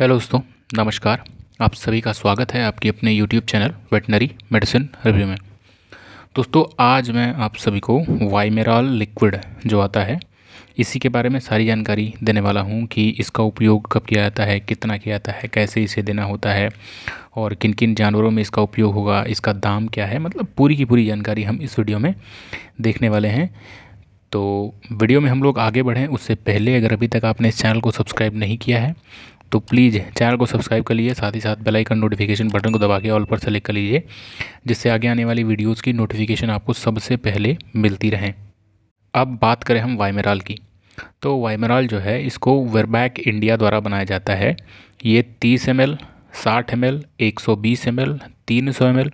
Hello दोस्तों नमस्कार आप सभी का स्वागत है आपकी अपने YouTube channel veterinary medicine review में दोस्तों आज मैं आप सभी को वाइमेराल लिक्विड जो आता है इसी के बारे में सारी जानकारी देने वाला हूं कि इसका उपयोग कब किया जाता है कितना किया जाता है कैसे इसे देना होता है और किन किन जानवरों में इसका उपयोग होगा इसका दाम क्या है मतलब पूरी की पूरी जानकारी हम इस वीडियो में देखने वाले हैं तो वीडियो में हम लोग आगे बढ़ें उससे पहले अगर अभी तक आपने इस चैनल को सब्सक्राइब नहीं किया है तो प्लीज़ चैनल को सब्सक्राइब कर लीजिए साथ ही साथ बेल आइकन नोटिफिकेशन बटन को दबा के ऑल पर सेलेक्ट कर लीजिए जिससे आगे आने वाली वीडियोस की नोटिफिकेशन आपको सबसे पहले मिलती रहें अब बात करें हम वाइमेराल की तो वाइमेराल जो है इसको वेरबैक इंडिया द्वारा बनाया जाता है ये तीस एम एल साठ एम एल एक सौ बीस एम एल तीन सौ एम एल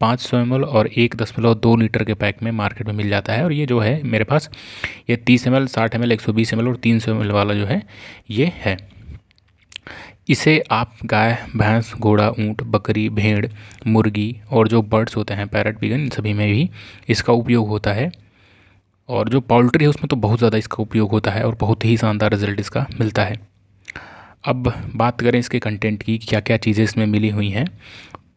पाँच सौ एम और एक दशमलव दो लीटर के पैक में मार्केट में मिल जाता है और ये जो है मेरे पास ये तीस एम एल साठ एम एल एक सौ बीस एम एल और तीन सौ एम एल वाला जो है ये है इसे आप गाय भैंस घोड़ा ऊँट बकरी भेड़ मुर्गी और जो बर्ड्स होते हैं पैरट बिगन इन सभी में भी इसका उपयोग होता है और जो पोल्ट्री है उसमें तो बहुत ज़्यादा इसका उपयोग होता है और बहुत ही शानदार रिजल्ट इसका मिलता है अब बात करें इसके कंटेंट की क्या क्या चीज़ें इसमें मिली हुई हैं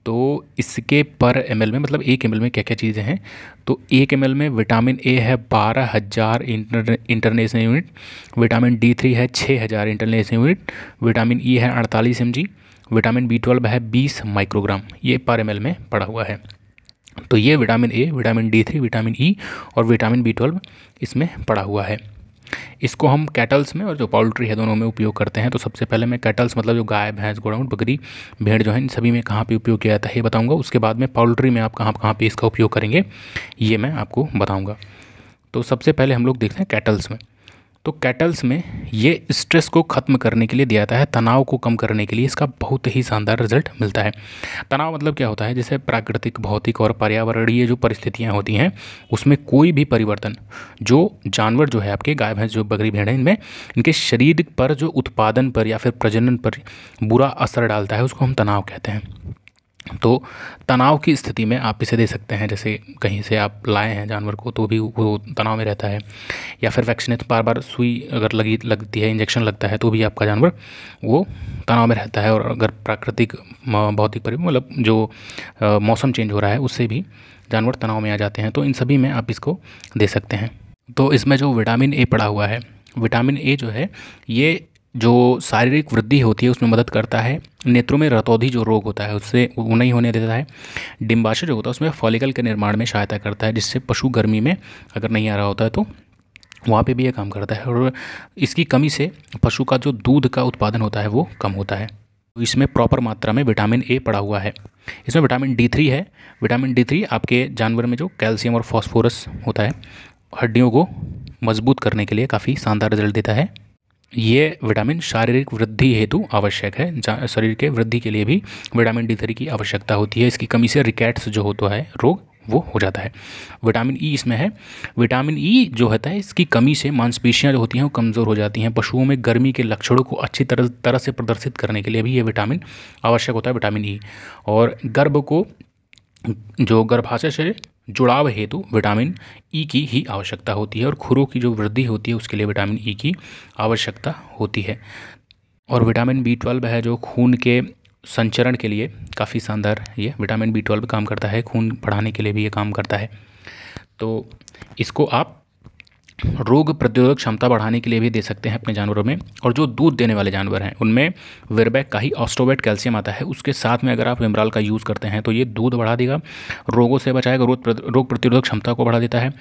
तो इसके पर एम में मतलब एक एम में क्या क्या चीज़ें हैं तो एक एम में विटामिन ए है बारह हज़ार inter, international unit vitamin D three है छः हज़ार international unit vitamin E e है अड़तालीस एम विटामिन बी ट्वेल्व है बीस माइक्रोग्राम ये पर एम में पड़ा हुआ है तो ये vitamin A vitamin D three vitamin E e और विटामिन बी ट्वेल्व इसमें पड़ा हुआ है इसको हम कैटल्स में और जो पोल्ट्री है दोनों में उपयोग करते हैं तो सबसे पहले मैं कैटल्स मतलब जो गाय भैंस गोडाउन बकरी भेड़ जो है इन सभी में कहाँ पर उपयोग किया जाता है ये बताऊँगा उसके बाद में पोल्ट्री में आप कहाँ कहाँ पर इसका उपयोग करेंगे ये मैं आपको बताऊँगा तो सबसे पहले हम लोग देखते हैं कैटल्स में तो कैटल्स में ये स्ट्रेस को ख़त्म करने के लिए दिया जाता है तनाव को कम करने के लिए इसका बहुत ही शानदार रिजल्ट मिलता है तनाव मतलब क्या होता है जैसे प्राकृतिक भौतिक और पर्यावरणीय जो परिस्थितियाँ होती हैं उसमें कोई भी परिवर्तन जो जानवर जो है आपके गाय भैंस जो बकरी भेड़ है इनमें इनके शरीर पर जो उत्पादन पर या फिर प्रजनन पर बुरा असर डालता है उसको हम तनाव कहते हैं तो तनाव की स्थिति में आप इसे दे सकते हैं जैसे कहीं से आप लाए हैं जानवर को तो भी वो तनाव में रहता है या फिर वैक्सीनेट बार बार सुई अगर लगी लगती है इंजेक्शन लगता है तो भी आपका जानवर वो तनाव में रहता है और अगर प्राकृतिक भौतिक परि मतलब जो मौसम चेंज हो रहा है उससे भी जानवर तनाव में आ जाते हैं तो इन सभी में आप इसको दे सकते हैं तो इसमें जो विटामिन ए पड़ा हुआ है विटामिन ए जो है ये जो शारीरिक वृद्धि होती है उसमें मदद करता है नेत्रों में रतौधि जो रोग होता है उससे वो नहीं होने देता है डिम्बाशय जो होता है उसमें फॉलिकल के निर्माण में सहायता करता है जिससे पशु गर्मी में अगर नहीं आ रहा होता है तो वहाँ पे भी ये काम करता है और इसकी कमी से पशु का जो दूध का उत्पादन होता है वो कम होता है तो इसमें प्रॉपर मात्रा में विटामिन ए पड़ा हुआ है इसमें विटामिन डी थ्री है विटामिन डी थ्री आपके जानवर में जो कैल्शियम और फॉस्फोरस होता है हड्डियों को मजबूत करने के लिए काफ़ी शानदार रिजल्ट देता है ये विटामिन शारीरिक वृद्धि हेतु आवश्यक है शरीर के वृद्धि के लिए भी विटामिन डी थ्री की आवश्यकता होती है इसकी कमी से रिकेट्स जो होता है रोग वो हो जाता है विटामिन ई e इसमें है विटामिन ई e जो होता है इसकी कमी से मांसपेशियाँ जो होती हैं वो कमज़ोर हो जाती हैं पशुओं में गर्मी के लक्षणों को अच्छी तरह तरह से प्रदर्शित करने के लिए भी ये विटामिन आवश्यक होता है विटामिन ई e. और गर्भ को जो गर्भाशय से जुड़ाव हेतु विटामिन ई की ही आवश्यकता होती है और खुरों की जो वृद्धि होती है उसके लिए विटामिन ई की आवश्यकता होती है और विटामिन बी ट्वेल्व है जो खून के संचरण के लिए काफ़ी शानदार ये विटामिन बी ट्वेल्व काम करता है खून बढ़ाने के लिए भी ये काम करता है तो इसको आप रोग प्रतिरोधक क्षमता बढ़ाने के लिए भी दे सकते हैं अपने जानवरों में और जो दूध देने वाले जानवर हैं उनमें वेरबैक का ही ऑस्ट्रोवेट कैल्शियम आता है उसके साथ में अगर आप विमराल का यूज़ करते हैं तो ये दूध बढ़ा देगा रोगों से बचाएगा रोग रोग प्रतिरोधक क्षमता को बढ़ा देता है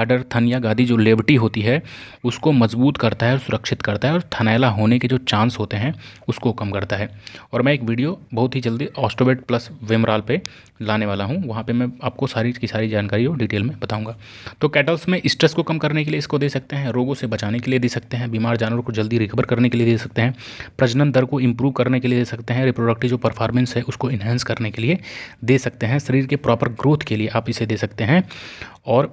आडर थन या गादी जो लेवटी होती है उसको मजबूत करता है और सुरक्षित करता है और थनैला होने के जो चांस होते हैं उसको कम करता है और मैं एक वीडियो बहुत ही जल्दी ऑस्ट्रोवेट प्लस विमराल पर लाने वाला हूँ वहाँ पर मैं आपको सारी की सारी जानकारी और डिटेल में बताऊँगा तो कैटल्स में स्ट्रेस को कम करने के लिए किसको दे सकते हैं रोगों से बचाने के लिए दे सकते हैं बीमार जानवर को जल्दी रिकवर करने के लिए दे सकते हैं प्रजनन दर को इम्प्रूव करने के लिए दे सकते हैं रिप्रोडक्टिव जो परफॉर्मेंस है उसको इन्हेंस करने के लिए दे सकते हैं शरीर के प्रॉपर ग्रोथ के लिए आप इसे दे सकते हैं और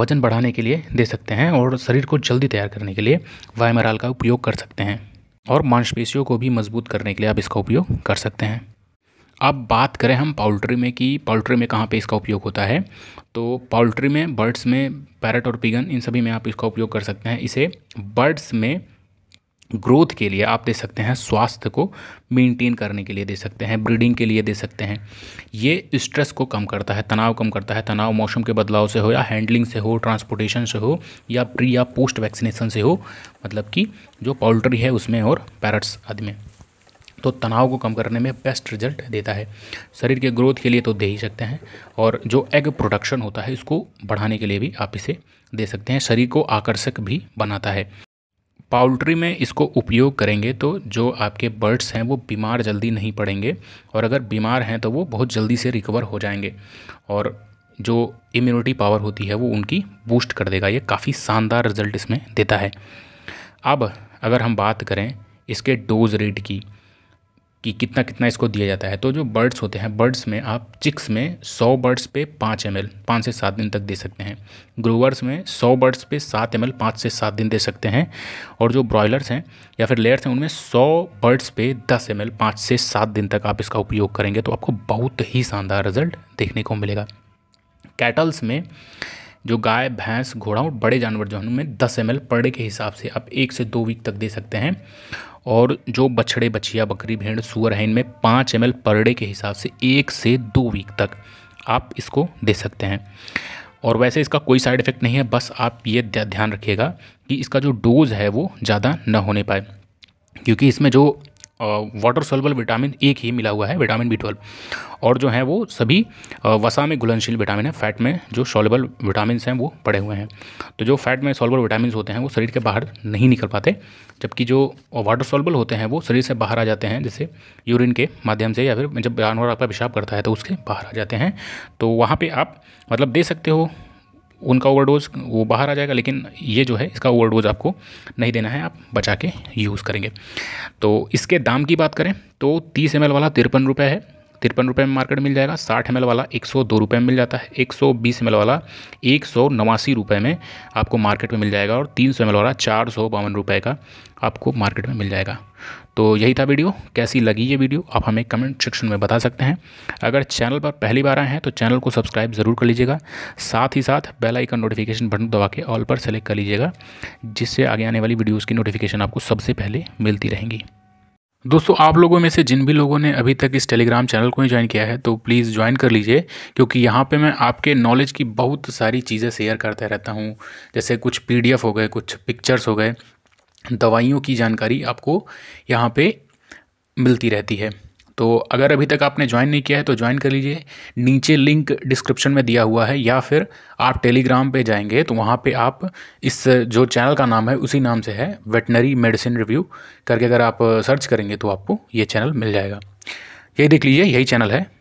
वजन बढ़ाने के लिए दे सकते हैं और शरीर को जल्दी तैयार करने के लिए वायमराल का उपयोग कर सकते हैं और मांसपेशियों को भी मजबूत करने के लिए आप इसका उपयोग कर सकते हैं अब बात करें हम पोल्ट्री में कि पोल्ट्री में कहाँ पे इसका उपयोग होता है तो पोल्ट्री में बर्ड्स में पैरट और पिगन इन सभी में आप इसका उपयोग कर सकते हैं इसे बर्ड्स में ग्रोथ के लिए आप दे सकते हैं स्वास्थ्य को मेंटेन करने के लिए दे सकते हैं ब्रीडिंग के लिए दे सकते हैं ये स्ट्रेस को कम करता है तनाव कम करता है तनाव मौसम के बदलाव से हो या हैंडलिंग से हो ट्रांसपोर्टेशन से हो या प्री या पोस्ट वैक्सीनेशन से हो मतलब कि जो पोल्ट्री है उसमें और पैरट्स आदि में तो तनाव को कम करने में बेस्ट रिजल्ट देता है शरीर के ग्रोथ के लिए तो दे ही सकते हैं और जो एग प्रोडक्शन होता है इसको बढ़ाने के लिए भी आप इसे दे सकते हैं शरीर को आकर्षक भी बनाता है पाउल्ट्री में इसको उपयोग करेंगे तो जो आपके बर्ड्स हैं वो बीमार जल्दी नहीं पड़ेंगे और अगर बीमार हैं तो वो बहुत जल्दी से रिकवर हो जाएंगे और जो इम्यूनिटी पावर होती है वो उनकी बूस्ट कर देगा ये काफ़ी शानदार रिजल्ट इसमें देता है अब अगर हम बात करें इसके डोज रेट की कि कितना कितना इसको दिया जाता है तो जो बर्ड्स होते हैं बर्ड्स में आप चिक्स में सौ बर्ड्स पे पाँच एम एल पाँच से सात दिन तक दे सकते हैं ग्रोवर्स में सौ बर्ड्स पे सात एम एल पाँच से सात दिन दे सकते हैं और जो ब्रॉयलर्स हैं या फिर लेयर्स हैं उनमें सौ बर्ड्स पे दस एम एल पाँच से सात दिन तक आप इसका उपयोग करेंगे तो आपको बहुत ही शानदार रिजल्ट देखने को मिलेगा कैटल्स में जो गाय भैंस घोड़ा और बड़े जानवर जो हैं उनमें दस एम पर डे के हिसाब से आप एक से दो वीक तक दे सकते हैं और जो बछड़े बछिया बकरी भेड़ सुअर हैं इनमें पाँच एम पर डे के हिसाब से एक से दो वीक तक आप इसको दे सकते हैं और वैसे इसका कोई साइड इफ़ेक्ट नहीं है बस आप ये ध्यान रखिएगा कि इसका जो डोज़ है वो ज़्यादा ना होने पाए क्योंकि इसमें जो वाटर सोलबल विटामिन एक ही मिला हुआ है विटामिन बी ट्वेल्व और जो है वो सभी वसा में घुलनशील विटामिन है फैट में जो सोलबल विटामिन हैं वो पड़े हुए हैं तो जो फैट में सोलबल विटामिन होते हैं वो शरीर के बाहर नहीं निकल पाते जबकि जो वाटर सोलबल होते हैं वो शरीर से बाहर आ जाते हैं जैसे यूरिन के माध्यम से या फिर जब जानवर आपका पेशाब करता है तो उसके बाहर आ जाते हैं तो वहाँ पर आप मतलब दे सकते हो उनका ओवरडोज वो बाहर आ जाएगा लेकिन ये जो है इसका ओवरडोज आपको नहीं देना है आप बचा के यूज़ करेंगे तो इसके दाम की बात करें तो तीस एम वाला तिरपन रुपये है तिरपन रुपये में मार्केट मिल जाएगा साठ एम वाला एक सौ दो रुपये में मिल जाता है एक सौ बीस एम वाला एक सौ नवासी रुपये में आपको मार्केट में मिल जाएगा और तीन सौ एम वाला चार सौ बावन रुपये का आपको मार्केट में मिल जाएगा तो यही था वीडियो कैसी लगी ये वीडियो आप हमें कमेंट सेक्शन में बता सकते हैं अगर चैनल पर पहली बार आए हैं तो चैनल को सब्सक्राइब ज़रूर कर लीजिएगा साथ ही साथ बेल आइकन नोटिफिकेशन बटन दबा के ऑल पर सेलेक्ट कर लीजिएगा जिससे आगे आने वाली वीडियोज़ की नोटिफिकेशन आपको सबसे पहले मिलती रहेंगी दोस्तों आप लोगों में से जिन भी लोगों ने अभी तक इस टेलीग्राम चैनल को ही ज्वाइन किया है तो प्लीज़ ज्वाइन कर लीजिए क्योंकि यहाँ पे मैं आपके नॉलेज की बहुत सारी चीज़ें शेयर करता रहता हूँ जैसे कुछ पीडीएफ हो गए कुछ पिक्चर्स हो गए दवाइयों की जानकारी आपको यहाँ पे मिलती रहती है तो अगर अभी तक आपने ज्वाइन नहीं किया है तो ज्वाइन कर लीजिए नीचे लिंक डिस्क्रिप्शन में दिया हुआ है या फिर आप टेलीग्राम पे जाएंगे तो वहाँ पे आप इस जो चैनल का नाम है उसी नाम से है वेटनरी मेडिसिन रिव्यू करके अगर आप सर्च करेंगे तो आपको ये चैनल मिल जाएगा यही देख लीजिए यही चैनल है